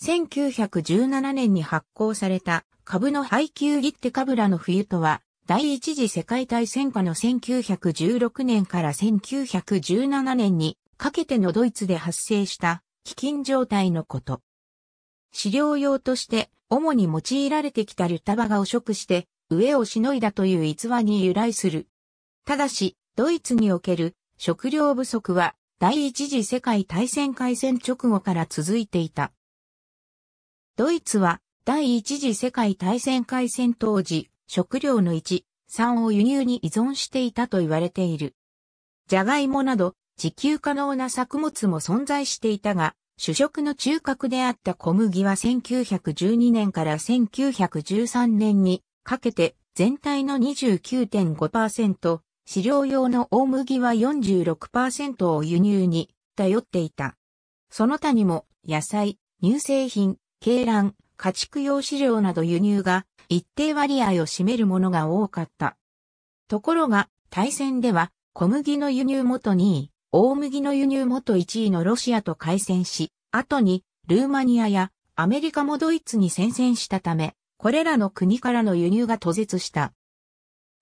1917年に発行された株の配給切手株らの冬とは、第一次世界大戦下の1916年から1917年にかけてのドイツで発生した飢饉状態のこと。飼料用として主に用いられてきたルタバが汚職して飢えをしのいだという逸話に由来する。ただし、ドイツにおける食料不足は第一次世界大戦開戦直後から続いていた。ドイツは第一次世界大戦開戦当時、食料の1、3を輸入に依存していたと言われている。ジャガイモなど、自給可能な作物も存在していたが、主食の中核であった小麦は1912年から1913年にかけて全体の29.5%、飼料用の大麦は46%を輸入に頼っていた。その他にも野菜、乳製品、鶏卵、家畜用飼料など輸入が一定割合を占めるものが多かった。ところが、対戦では小麦の輸入元2位、大麦の輸入元1位のロシアと開戦し、後にルーマニアやアメリカもドイツに宣戦したため、これらの国からの輸入が途絶した。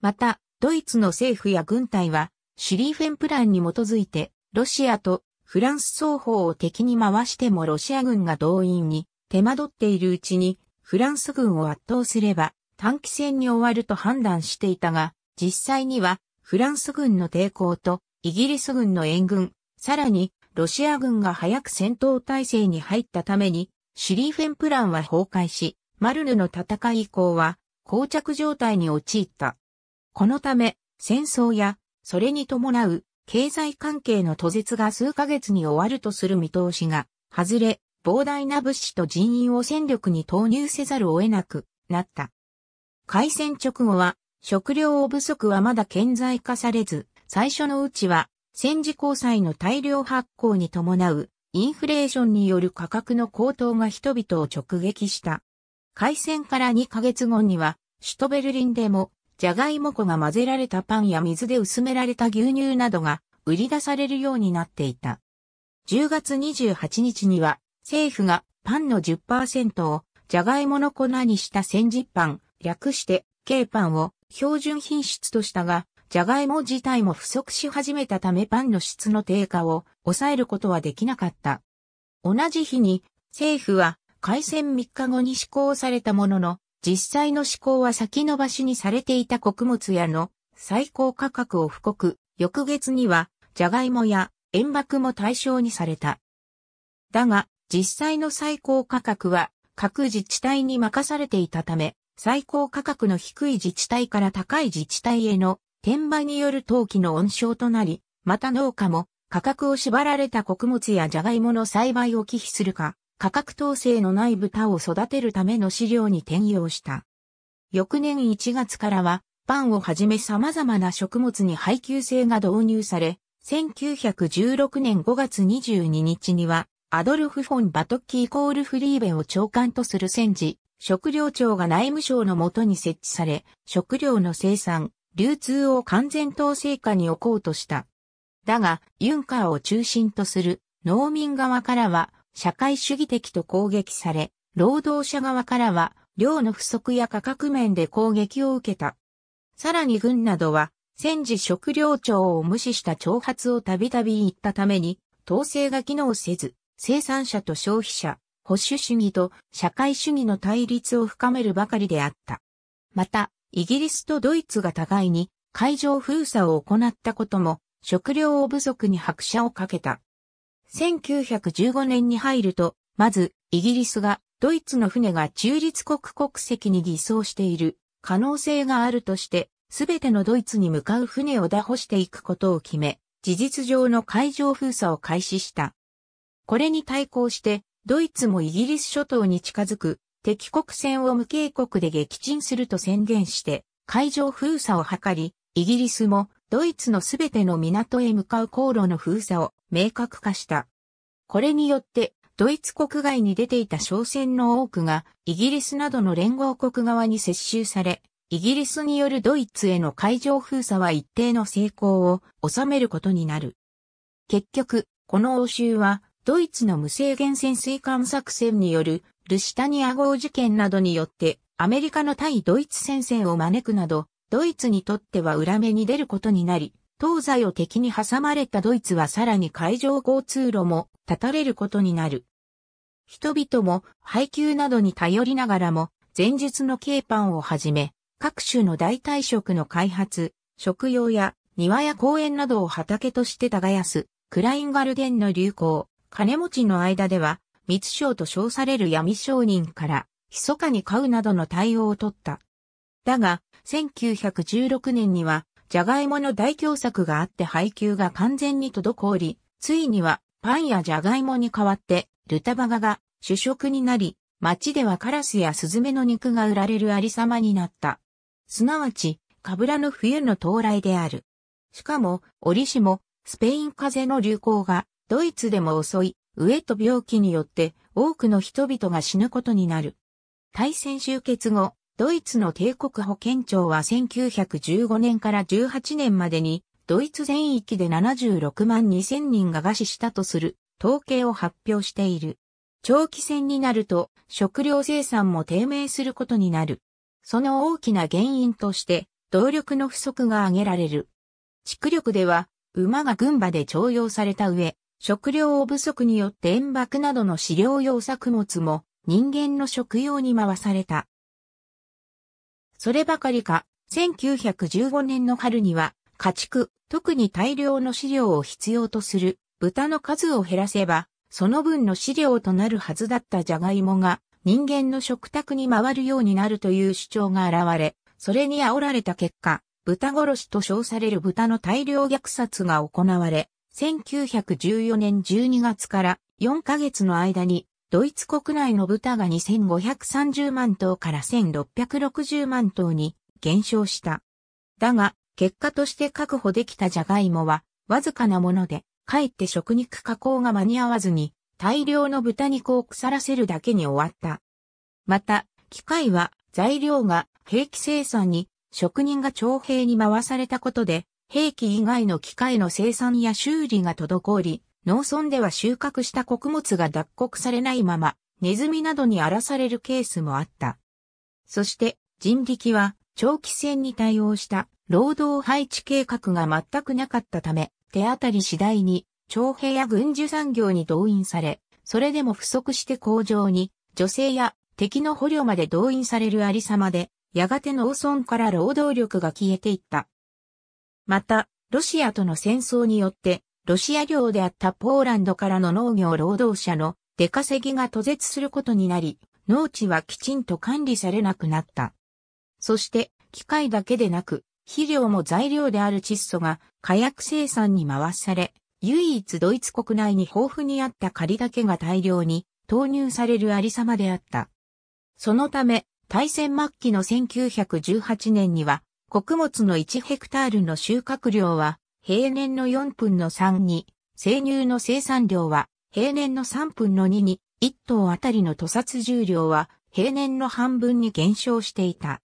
また、ドイツの政府や軍隊は、シュリーフェンプランに基づいて、ロシアとフランス双方を敵に回してもロシア軍が動員に手間取っているうちにフランス軍を圧倒すれば短期戦に終わると判断していたが、実際にはフランス軍の抵抗とイギリス軍の援軍、さらにロシア軍が早く戦闘態勢に入ったために、シュリーフェンプランは崩壊し、マルヌの戦い以降は、膠着状態に陥った。このため、戦争や、それに伴う、経済関係の途絶が数ヶ月に終わるとする見通しが、外れ、膨大な物資と人員を戦力に投入せざるを得なくなった。開戦直後は食料不足はまだ顕在化されず、最初のうちは戦時交際の大量発行に伴うインフレーションによる価格の高騰が人々を直撃した。開戦から2ヶ月後には、首都ベルリンでも、ジャガイモ粉が混ぜられたパンや水で薄められた牛乳などが売り出されるようになっていた。10月28日には、政府がパンの10%をジャガイモの粉にした千実パン、略して K パンを標準品質としたが、ジャガイモ自体も不足し始めたためパンの質の低下を抑えることはできなかった。同じ日に政府は改戦3日後に施行されたものの、実際の施行は先延ばしにされていた穀物屋の最高価格を布告、翌月には、ジャガイモや塩爆も対象にされた。だが、実際の最高価格は各自治体に任されていたため、最高価格の低い自治体から高い自治体への転売による投機の温床となり、また農家も価格を縛られた穀物やジャガイモの栽培を忌避するか、価格統制のない豚を育てるための飼料に転用した。翌年1月からは、パンをはじめ様々な食物に配給制が導入され、1916年5月22日には、アドルフ・フォン・バトッキー・コール・フリーベを長官とする戦時、食糧庁が内務省のもとに設置され、食料の生産、流通を完全統制下に置こうとした。だが、ユンカーを中心とする農民側からは社会主義的と攻撃され、労働者側からは量の不足や価格面で攻撃を受けた。さらに軍などは戦時食糧庁を無視した挑発をたびたび言ったために、統制が機能せず、生産者と消費者、保守主義と社会主義の対立を深めるばかりであった。また、イギリスとドイツが互いに海上封鎖を行ったことも食料不足に拍車をかけた。1915年に入ると、まずイギリスがドイツの船が中立国国籍に偽装している可能性があるとして、すべてのドイツに向かう船を打破していくことを決め、事実上の海上封鎖を開始した。これに対抗して、ドイツもイギリス諸島に近づく敵国船を無警告で撃沈すると宣言して、海上封鎖を図り、イギリスもドイツのすべての港へ向かう航路の封鎖を明確化した。これによって、ドイツ国外に出ていた商船の多くが、イギリスなどの連合国側に接収され、イギリスによるドイツへの海上封鎖は一定の成功を収めることになる。結局、この応酬はドイツの無制限潜水艦作戦によるルシタニア号事件などによってアメリカの対ドイツ戦線を招くなど、ドイツにとっては裏目に出ることになり、東西を敵に挟まれたドイツはさらに海上交通路も断たれることになる。人々も配給などに頼りながらも、前述の軽パンをはじめ、各種の代替食の開発、食用や庭や公園などを畑として耕す、クラインガルデンの流行、金持ちの間では、密商と称される闇商人から、密かに買うなどの対応を取った。だが、1916年には、ジャガイモの大凶作があって配給が完全に滞り、ついにはパンやジャガイモに代わって、ルタバガが主食になり、町ではカラスやスズメの肉が売られるありさまになった。すなわち、カブラの冬の到来である。しかも、折しも、スペイン風邪の流行がドイツでも遅い、飢えと病気によって多くの人々が死ぬことになる。大戦終結後、ドイツの帝国保健庁は1915年から18年までに、ドイツ全域で76万2000人が餓死したとする統計を発表している。長期戦になると食料生産も低迷することになる。その大きな原因として動力の不足が挙げられる。蓄力では馬が群馬で徴用された上、食料不足によって塩爆などの飼料用作物も人間の食用に回された。そればかりか、1915年の春には家畜、特に大量の飼料を必要とする豚の数を減らせば、その分の飼料となるはずだったジャガイモが人間の食卓に回るようになるという主張が現れ、それに煽られた結果、豚殺しと称される豚の大量虐殺が行われ、1914年12月から4ヶ月の間に、ドイツ国内の豚が2530万頭から1660万頭に減少した。だが、結果として確保できたジャガイモは、わずかなもので、かえって食肉加工が間に合わずに、大量の豚肉を腐らせるだけに終わった。また、機械は材料が兵器生産に職人が徴兵に回されたことで兵器以外の機械の生産や修理が滞り、農村では収穫した穀物が脱穀されないまま、ネズミなどに荒らされるケースもあった。そして人力は長期戦に対応した労働配置計画が全くなかったため、手当たり次第に徴兵や軍需産業に動員され、それでも不足して工場に女性や敵の捕虜まで動員されるありさまで、やがて農村から労働力が消えていった。また、ロシアとの戦争によって、ロシア領であったポーランドからの農業労働者の出稼ぎが途絶することになり、農地はきちんと管理されなくなった。そして、機械だけでなく、肥料も材料である窒素が火薬生産に回され、唯一ドイツ国内に豊富にあった仮だけが大量に投入されるありさまであった。そのため、大戦末期の1918年には穀物の1ヘクタールの収穫量は平年の4分の3に、生乳の生産量は平年の3分の2に、1頭あたりの屠殺重量は平年の半分に減少していた。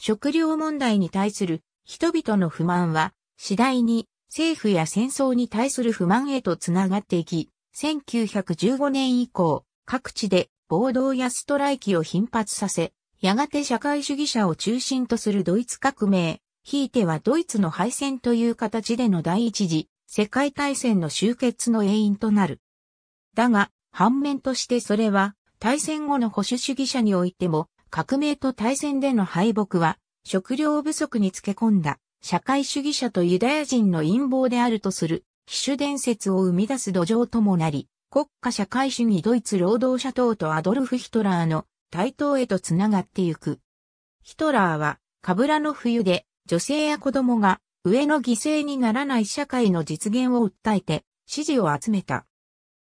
食料問題に対する人々の不満は次第に政府や戦争に対する不満へとつながっていき、1915年以降各地で暴動やストライキを頻発させ、やがて社会主義者を中心とするドイツ革命、ひいてはドイツの敗戦という形での第一次世界大戦の終結の原因となる。だが、反面としてそれは、大戦後の保守主義者においても、革命と大戦での敗北は、食料不足につけ込んだ、社会主義者とユダヤ人の陰謀であるとする、非種伝説を生み出す土壌ともなり、国家社会主義ドイツ労働者党とアドルフ・ヒトラーの対等へとつながってゆく。ヒトラーは、カブラの冬で、女性や子供が、上の犠牲にならない社会の実現を訴えて、支持を集めた。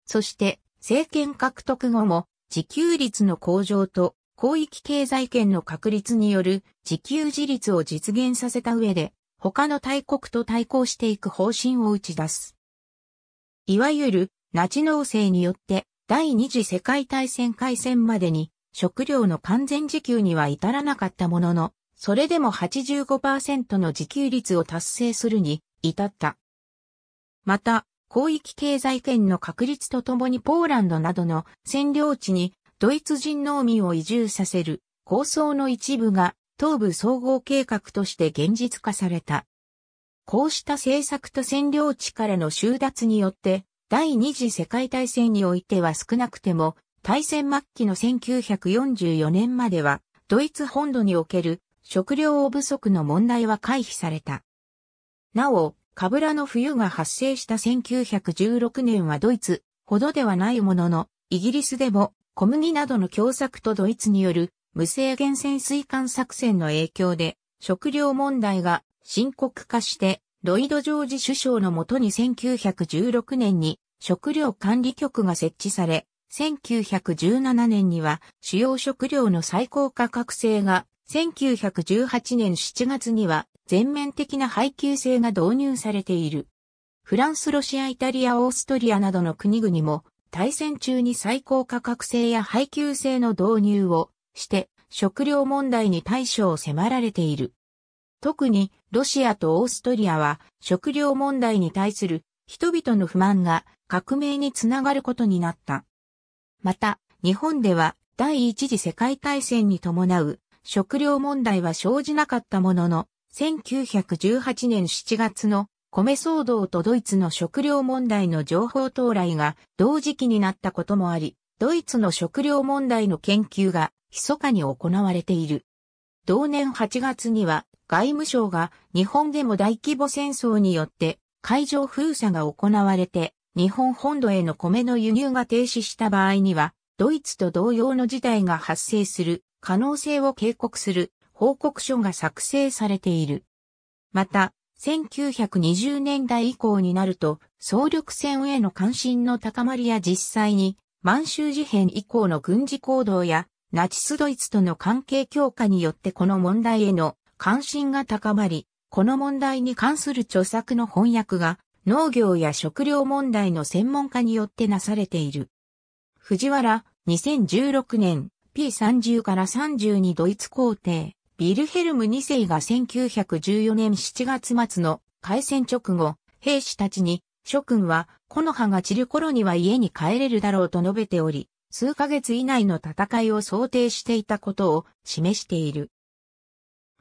そして、政権獲得後も、自給率の向上と、広域経済圏の確立による自給自立を実現させた上で、他の大国と対抗していく方針を打ち出す。いわゆる、ナチ農政によって、第二次世界大戦開戦までに、食料の完全自給には至らなかったものの、それでも85%の自給率を達成するに至った。また、広域経済圏の確立とともにポーランドなどの占領地にドイツ人農民を移住させる構想の一部が東部総合計画として現実化された。こうした政策と占領地からの収奪によって第二次世界大戦においては少なくても大戦末期の1944年までは、ドイツ本土における食料不足の問題は回避された。なお、カブラの冬が発生した1916年はドイツほどではないものの、イギリスでも小麦などの共作とドイツによる無制限潜水艦作戦の影響で食料問題が深刻化して、ロイド・ジョージ首相のもとに1916年に食料管理局が設置され、1917年には主要食料の最高価格制が、1918年7月には全面的な配給制が導入されている。フランス、ロシア、イタリア、オーストリアなどの国々も対戦中に最高価格制や配給制の導入をして食料問題に対処を迫られている。特にロシアとオーストリアは食料問題に対する人々の不満が革命につながることになった。また、日本では第一次世界大戦に伴う食料問題は生じなかったものの、1918年7月の米騒動とドイツの食料問題の情報到来が同時期になったこともあり、ドイツの食料問題の研究が密かに行われている。同年8月には外務省が日本でも大規模戦争によって海上封鎖が行われて日本本土への米の輸入が停止した場合には、ドイツと同様の事態が発生する可能性を警告する報告書が作成されている。また、1920年代以降になると、総力戦への関心の高まりや実際に、満州事変以降の軍事行動や、ナチスドイツとの関係強化によってこの問題への関心が高まり、この問題に関する著作の翻訳が農業や食料問題の専門家によってなされている。藤原、2016年、P30 から32ドイツ皇帝、ビルヘルム2世が1914年7月末の開戦直後、兵士たちに、諸君は、木の葉が散る頃には家に帰れるだろうと述べており、数ヶ月以内の戦いを想定していたことを示している。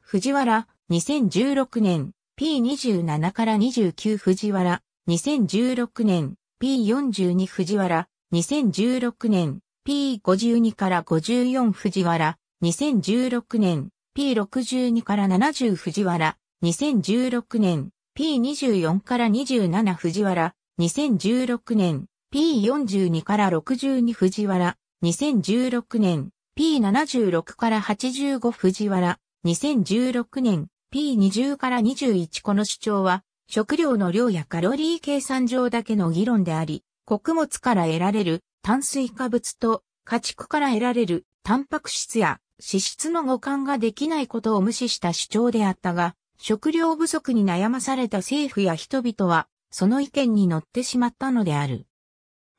藤原、2016年、P27 から29藤原、2016年、P42 藤原、2016年、P52 から54藤原、2016年、P62 から70藤原、2016年、P24 から27藤原、2016年、P42 から62藤原、2016年、P76 から85藤原、2016年、P20 から21この主張は、食料の量やカロリー計算上だけの議論であり、穀物から得られる炭水化物と家畜から得られるタンパク質や脂質の互換ができないことを無視した主張であったが、食料不足に悩まされた政府や人々は、その意見に乗ってしまったのである。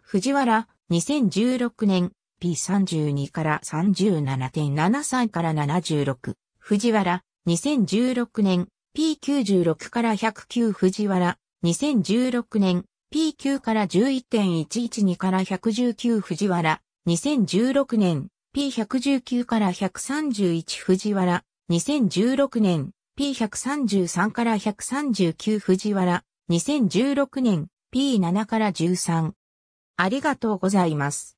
藤原、2016年、P32 から37.73から76。藤原、2016年 P96 から109藤原、2016年 P9 から11.112から119藤原、2016年 P119 から131藤原、2016年 P133 から139藤原、2016年 P7 から13。ありがとうございます。